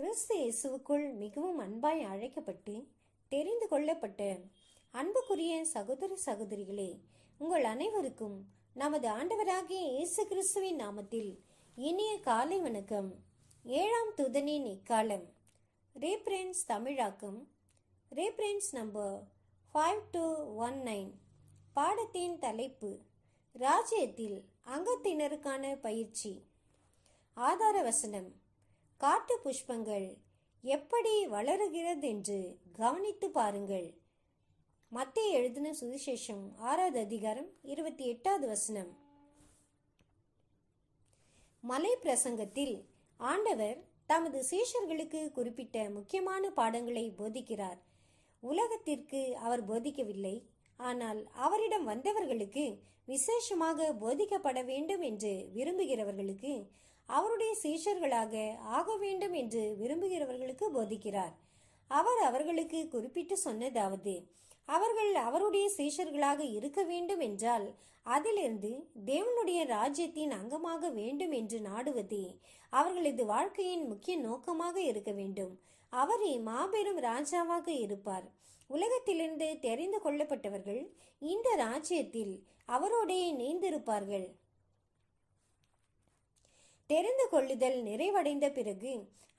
கிறிஸ்து இயேசுவுக்குள் மிகவும் அன்பாய் அழைக்கப்பட்டு தெரிந்து கொள்ளப்பட்ட அன்புக்குரிய சகோதர சகோதரிகளே உங்கள் அனைவருக்கும் நமது ஆண்டவராகிய இயேசு கிறிஸ்துவின் நாமத்தில் இனிய காலை வணக்கம் ஏழாம் துதனின் இக்காலம் ரீப்ரென்ஸ் தமிழாக்கம் reference number five two one nine பாடத்தின் தலைப்பு ராஜ்யத்தில் அங்கத்தினருக்கான பயிற்சி ஆதார வசனம் காட்டு புஷ்பங்கள் எப்படி வளருகிறதென்று கவனித்து பாருங்கள் மத்திய எழுதின சுவிசேஷம் ஆறாவது அதிகாரம் இருபத்தி எட்டாவது வசனம் மலை பிரசங்கத்தில் ஆண்டவர் தமது சீஷர்களுக்கு குறிப்பிட்ட முக்கியமான பாடங்களை போதிக்கிறார் உலகத்திற்கு அவர் போதிக்கவில்லை ஆனால் அவரிடம் வந்தவர்களுக்கு விசேஷமாக போதிக்கப்பட வேண்டும் என்று விரும்புகிறவர்களுக்கு அவருடைய சீஷர்களாக ஆக வேண்டும் என்று விரும்புகிறவர்களுக்கு போதிக்கிறார் அவர் அவர்களுக்கு குறிப்பிட்டு சொன்னதாவது அவர்கள் அவருடைய சீஷர்களாக இருக்க வேண்டும் என்றால் அதிலிருந்து தேவனுடைய ராஜ்யத்தின் அங்கமாக வேண்டும் என்று நாடுவதே அவர்களது வாழ்க்கையின் முக்கிய நோக்கமாக இருக்க வேண்டும் அவரே மாபெரும் ராஜாவாக இருப்பார் உலகத்திலிருந்து தெரிந்து கொள்ளப்பட்டவர்கள் இந்த ராஜ்யத்தில் அவரோடே இணைந்திருப்பார்கள் தெரிந்து கொள்ளுதல் நிறைவடைந்த பிறகு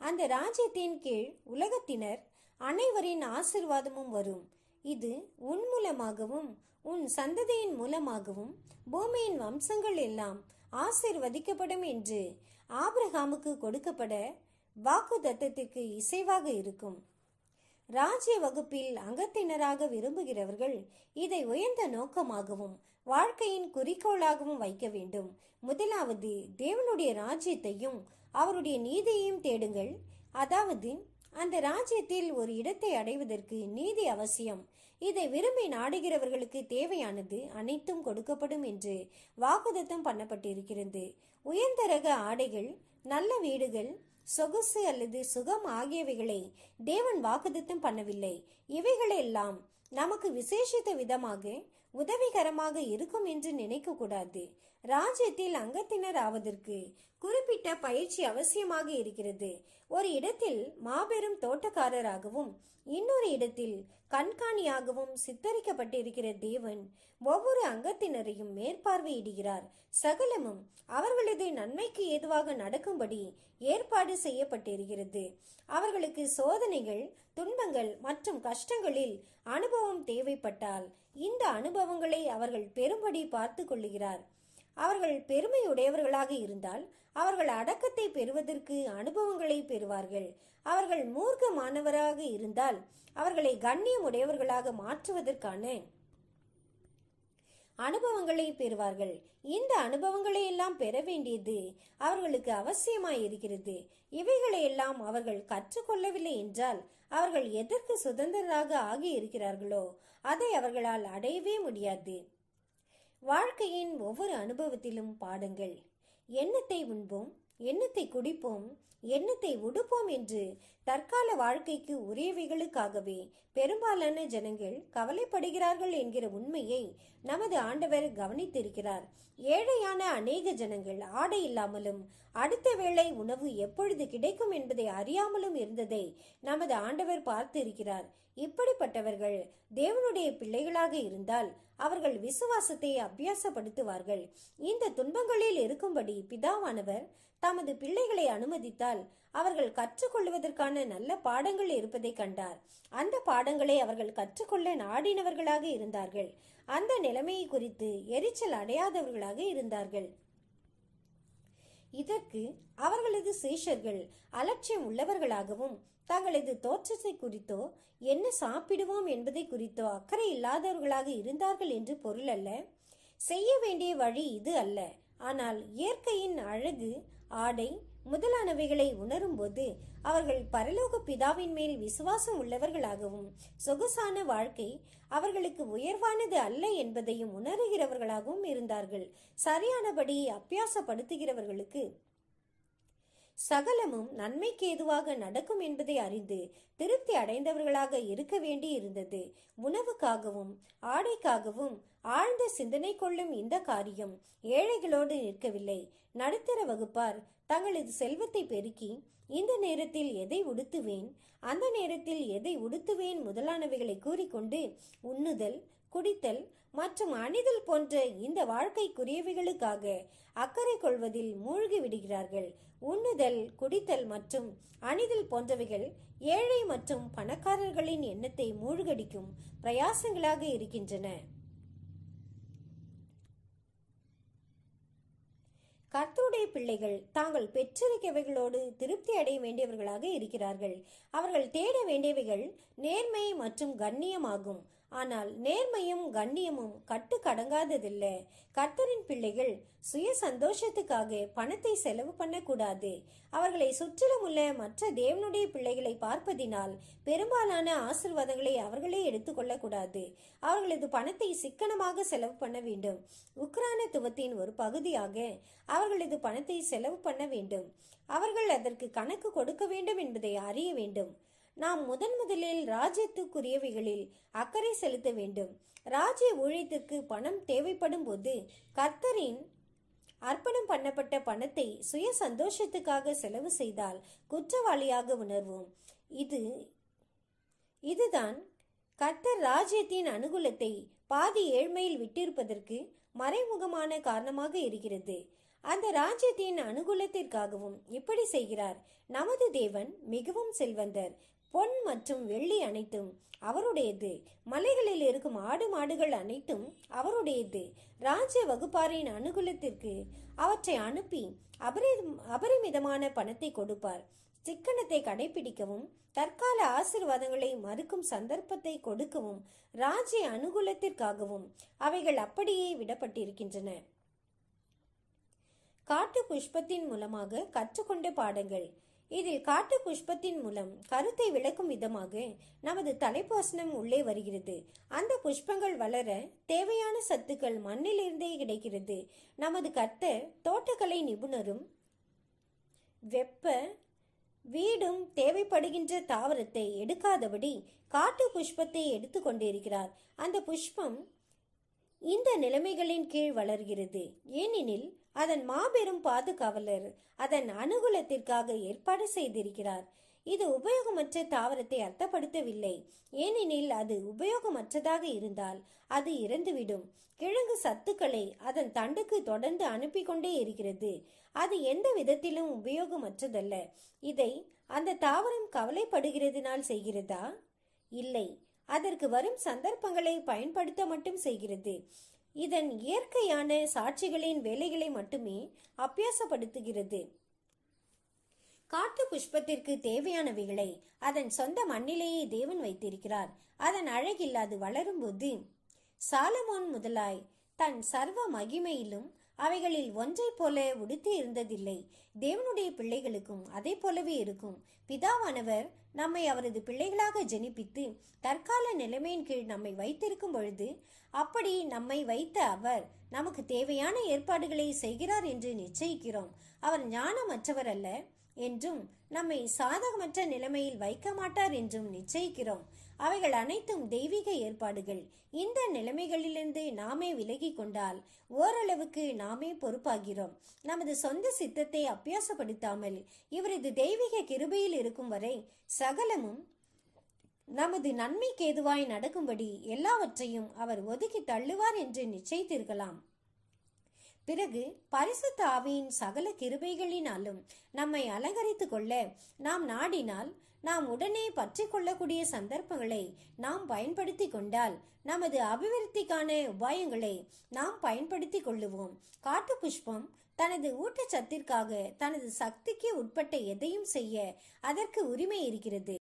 அந்த ராஜ்யத்தின் கீழ் உலகத்தினர் அனைவரின் ஆசிர்வாதமும் வரும் இது உன் மூலமாகவும் உன் சந்ததியின் மூலமாகவும் பூமியின் வம்சங்கள் எல்லாம் ஆசிர்வதிக்கப்படும் என்று ஆபிரகாமுக்கு கொடுக்கப்பட வாக்கு இசைவாக இருக்கும் ராஜ்ய வகுப்பில் அங்கத்தினராக விரும்புகிறவர்கள் இதை உயர்ந்த நோக்கமாகவும் வாழ்க்கையின் குறிக்கோளாகவும் வைக்க வேண்டும் முதலாவது தேவனுடைய ராஜ்யத்தையும் அவருடைய நீதியையும் தேடுங்கள் அதாவது அந்த ராஜ்யத்தில் ஒரு இடத்தை அடைவதற்கு நீதி அவசியம் இதை விரும்பி நாடுகிறவர்களுக்கு தேவையானது அனைத்தும் கொடுக்கப்படும் என்று வாக்குதத்தம் பண்ணப்பட்டிருக்கிறது உயர்ந்தரக ஆடைகள் நல்ல வீடுகள் சொகுசு அல்லது சுகம் ஆகியவைகளை தேவன் வாக்குதத்தம் பண்ணவில்லை இவைகளெல்லாம் நமக்கு விசேஷித்த விதமாக உதவிகரமாக இருக்கும் என்று நினைக்கக்கூடாது ராஜ்யத்தில் அங்கத்தினர் ஆவதற்கு குறிப்பிட்ட பயிற்சி அவசியமாக இருக்கிறது ஒரு இடத்தில் மாபெரும் தோட்டக்காரராகவும் இன்னொரு இடத்தில் கண்காணியாகவும் சித்தரிக்கப்பட்டிருக்கிற தேவன் ஒவ்வொரு அங்கத்தினரையும் மேற்பார்வையிடுகிறார் சகலமும் அவர்களது நன்மைக்கு ஏதுவாக நடக்கும்படி ஏற்பாடு செய்யப்பட்டிருக்கிறது அவர்களுக்கு சோதனைகள் துன்பங்கள் மற்றும் கஷ்டங்களில் அனுபவம் தேவைப்பட்டால் இந்த அனுபவங்களை அவர்கள் பெரும்படி பார்த்து கொள்ளுகிறார் அவர்கள் பெருமையுடையவர்களாக இருந்தால் அவர்கள் அடக்கத்தை பெறுவதற்கு அனுபவங்களை பெறுவார்கள் அவர்கள் மூர்க்கமானவராக இருந்தால் அவர்களை கண்ணியமுடையவர்களாக மாற்றுவதற்கான அனுபவங்களை பெறுவார்கள் இந்த அனுபவங்களை எல்லாம் பெற வேண்டியது அவர்களுக்கு அவசியமாய் இருக்கிறது இவைகளை எல்லாம் அவர்கள் கற்றுக்கொள்ளவில்லை என்றால் அவர்கள் எதற்கு சுதந்திரராக ஆகி இருக்கிறார்களோ அதை அவர்களால் அடையவே முடியாது வாழ்க்கையின் ஒவ்வொரு அனுபவத்திலும் பாடுங்கள் எண்ணத்தை உண்போம் எண்ணத்தை குடிப்போம் எண்ணத்தை உடுப்போம் என்று தற்கால வாழ்க்கைக்கு உரியவைகளுக்காகவே பெரும்பாலான ஜனங்கள் கவலைப்படுகிறார்கள் என்கிற உண்மையை நமது ஆண்டவர் கவனித்திருக்கிறார் ஏழையான அநேக ஜனங்கள் ஆடை இல்லாமலும் அடுத்த வேளை உணவு எப்பொழுது கிடைக்கும் என்பதை அறியாமலும் இருந்ததை நமது ஆண்டவர் பார்த்திருக்கிறார் இப்படிப்பட்டவர்கள் தேவனுடைய பிள்ளைகளாக இருந்தால் அவர்கள் விசுவாசத்தை அபியாசப்படுத்துவார்கள் இந்த துன்பங்களில் இருக்கும்படி பிதாவானவர் தமது பிள்ளைகளை அனுமதித்தால் அவர்கள் கற்றுக்கொள்வதற்கான நல்ல பாடங்கள் இருப்பதை கண்டார் அந்த பாடங்களை அவர்கள் கற்றுக்கொள்ள நாடினவர்களாக இருந்தார்கள் அந்த நிலைமையை குறித்து எரிச்சல் அடையாதவர்களாக இருந்தார்கள் இதற்கு அவர்களது சீஷர்கள் அலட்சியம் உள்ளவர்களாகவும் தங்களது தோற்றத்தை குறித்தோ என்ன சாப்பிடுவோம் என்பதை குறித்தோ அக்கறை இல்லாதவர்களாக இருந்தார்கள் என்று பொருள் அல்ல செய்ய வேண்டிய வழி இது அல்ல ஆனால் இயற்கையின் அழகு ஆடை முதலானவைகளை உணரும்போது அவர்கள் பரலோக பிதாவின் மேல் விசுவாசம் உள்ளவர்களாகவும் சொகுசான வாழ்க்கை அவர்களுக்கு உயர்வானது அல்ல என்பதையும் உணர்கிறவர்களாகவும் இருந்தார்கள் சரியானபடி அபியாசப்படுத்துகிறவர்களுக்கு சகலமும் நன்மைக்கு ஏதுவாக நடக்கும் என்பதை அறிந்து திருப்தி அடைந்தவர்களாக இருக்க வேண்டி இருந்தது உணவுக்காகவும் ஆடைக்காகவும் ஆழ்ந்த சிந்தனை கொள்ளும் இந்த காரியம் ஏழைகளோடு நிற்கவில்லை நடுத்தர வகுப்பார் தங்களது செல்வத்தை பெருக்கி இந்த நேரத்தில் எதை உடுத்துவேன் அந்த நேரத்தில் எதை உடுத்துவேன் முதலானவைகளை கூறிக்கொண்டு உண்ணுதல் குடித்தல் மற்றும் அணிதல் போன்ற இந்த வாழ்க்கை அக்கறை கொள்வதில் மூழ்கி விடுகிறார்கள் உண்ணுதல் குடித்தல் மற்றும் அணிதல் போன்றவைகள் ஏழை மற்றும் பணக்காரர்களின் எண்ணத்தை மூழ்கடிக்கும் பிரயாசங்களாக இருக்கின்றன கர்த்தருடைய பிள்ளைகள் தாங்கள் பெற்றிருக்கவைகளோடு திருப்தி அடைய வேண்டியவர்களாக இருக்கிறார்கள் அவர்கள் தேட வேண்டியவைகள் நேர்மை மற்றும் கண்ணியமாகும் ஆனால் நேர்மையும் கண்ணியமும் கட்டுக்கடங்காததில்லை கர்த்தரின் பிள்ளைகள் சுய சந்தோஷத்துக்காக பணத்தை செலவு பண்ணக்கூடாது அவர்களை சுற்றிலும் உள்ள மற்ற தேவனுடைய பிள்ளைகளை பார்ப்பதினால் பெரும்பாலான ஆசிர்வாதங்களை அவர்களே எடுத்துக்கொள்ளக்கூடாது அவர்களது பணத்தை சிக்கனமாக செலவு பண்ண வேண்டும் உக்ரானத்துவத்தின் ஒரு பகுதியாக அவர்களது பணத்தை செலவு பண்ண வேண்டும் அவர்கள் அதற்கு கணக்கு கொடுக்க வேண்டும் என்பதை அறிய வேண்டும் நாம் முதன் முதலில் ராஜ்யத்துக்குரியவைகளில் அக்கறை செலுத்த வேண்டும் ராஜ்ய ஊழியத்துக்கு பணம் தேவைப்படும் போது கர்த்தரின் அர்ப்பணம் பண்ணப்பட்ட பணத்தை சுய சந்தோஷத்துக்காக செலவு செய்தால் குற்றவாளியாக உணர்வோம் இது இதுதான் கர்த்தர் ராஜ்யத்தின் அனுகூலத்தை பாதி ஏழ்மையில் விட்டிருப்பதற்கு மறைமுகமான காரணமாக இருக்கிறது அந்த ராஜ்யத்தின் அனுகூலத்திற்காகவும் இப்படி செய்கிறார் நமது தேவன் மிகவும் செல்வந்தர் பொன் மற்றும் வெள்ளி அனைத்தும் அவருடையது மலைகளில் இருக்கும் ஆடு மாடுகள் அனைத்தும் அவருடையது ராஜ வகுப்பாரின் அனுகூலத்திற்கு அவற்றை அனுப்பி அபரி அபரிமிதமான பணத்தை கொடுப்பார் சிக்கனத்தை கடைபிடிக்கவும் தற்கால ஆசிர்வாதங்களை மறுக்கும் சந்தர்ப்பத்தை கொடுக்கவும் ராஜ அனுகூலத்திற்காகவும் அவைகள் அப்படியே விடப்பட்டிருக்கின்றன காட்டு புஷ்பத்தின் மூலமாக கற்றுக்கொண்ட பாடங்கள் இதில் காட்டு புஷ்பத்தின் மூலம் கருத்தை விளக்கும் விதமாக நமது தலைப்பாசனம் உள்ளே வருகிறது அந்த புஷ்பங்கள் வளர தேவையான சத்துக்கள் மண்ணிலிருந்தே கிடைக்கிறது நமது கர்த்த தோட்டக்கலை நிபுணரும் வெப்ப வீடும் தேவைப்படுகின்ற தாவரத்தை எடுக்காதபடி காட்டு புஷ்பத்தை எடுத்து கொண்டிருக்கிறார் அந்த புஷ்பம் இந்த நிலைமைகளின் கீழ் வளர்கிறது ஏனெனில் அதன் மாபெரும் பாதுகாவலர் அதன் அனுகூலத்திற்காக ஏற்பாடு செய்திருக்கிறார் இது உபயோகமற்ற தாவரத்தை அர்த்தப்படுத்தவில்லை ஏனெனில் அது உபயோகமற்றதாக இருந்தால் அது இறந்துவிடும் கிழங்கு சத்துக்களை அதன் தண்டுக்கு தொடர்ந்து அனுப்பி கொண்டே இருக்கிறது அது எந்த விதத்திலும் உபயோகமற்றதல்ல இதை அந்த தாவரம் கவலைப்படுகிறதுனால் செய்கிறதா இல்லை அதற்கு வரும் சந்தர்ப்பங்களை பயன்படுத்த மட்டும் செய்கிறது இதன் இயற்கையான சாட்சிகளின் வேலைகளை மட்டுமே அபியாசப்படுத்துகிறது காட்டு புஷ்பத்திற்கு தேவையானவைகளை அதன் சொந்த மண்ணிலேயே தேவன் வைத்திருக்கிறார் அதன் அழகில் அது வளரும்போது சாலமோன் முதலாய் தன் சர்வ மகிமையிலும் அவைகளில் ஒன்றைப் போல உடுத்தி இருந்ததில்லை தேவனுடைய பிள்ளைகளுக்கும் அதே போலவே இருக்கும் பிதாவானவர் நம்மை அவரது பிள்ளைகளாக ஜெனிப்பித்து தற்கால நிலைமையின் கீழ் நம்மை வைத்திருக்கும் பொழுது அப்படி நம்மை வைத்த அவர் நமக்கு தேவையான ஏற்பாடுகளை செய்கிறார் என்று நிச்சயிக்கிறோம் அவர் ஞானமற்றவர் அல்ல என்றும் நம்மை சாதகமற்ற நிலைமையில் வைக்க மாட்டார் என்றும் நிச்சயிக்கிறோம் அவைகள் அனைத்தும் தெய்வீக ஏற்பாடுகள் இந்த நிலைமைகளிலிருந்து நாமே விலகி கொண்டால் ஓரளவுக்கு நாமே பொறுப்பாகிறோம் நமது சொந்த சித்தத்தை அபியாசப்படுத்தாமல் இவரது தெய்வீக கிருபையில் இருக்கும் வரை சகலமும் நமது நன்மைக்கு ஏதுவாய் நடக்கும்படி எல்லாவற்றையும் அவர் ஒதுக்கி தள்ளுவார் என்று நிச்சயித்திருக்கலாம் பிறகு பரிசுத்த ஆவியின் சகல கிருபைகளினாலும் நம்மை அலங்கரித்து கொள்ள நாம் நாடினால் நாம் உடனே பற்றி கொள்ளக்கூடிய சந்தர்ப்பங்களை நாம் பயன்படுத்தி கொண்டால் நமது அபிவிருத்திக்கான உபாயங்களை நாம் பயன்படுத்தி கொள்ளுவோம் காட்டு புஷ்பம் தனது ஊட்டச்சத்திற்காக தனது சக்திக்கு உட்பட்ட எதையும் செய்ய அதற்கு உரிமை இருக்கிறது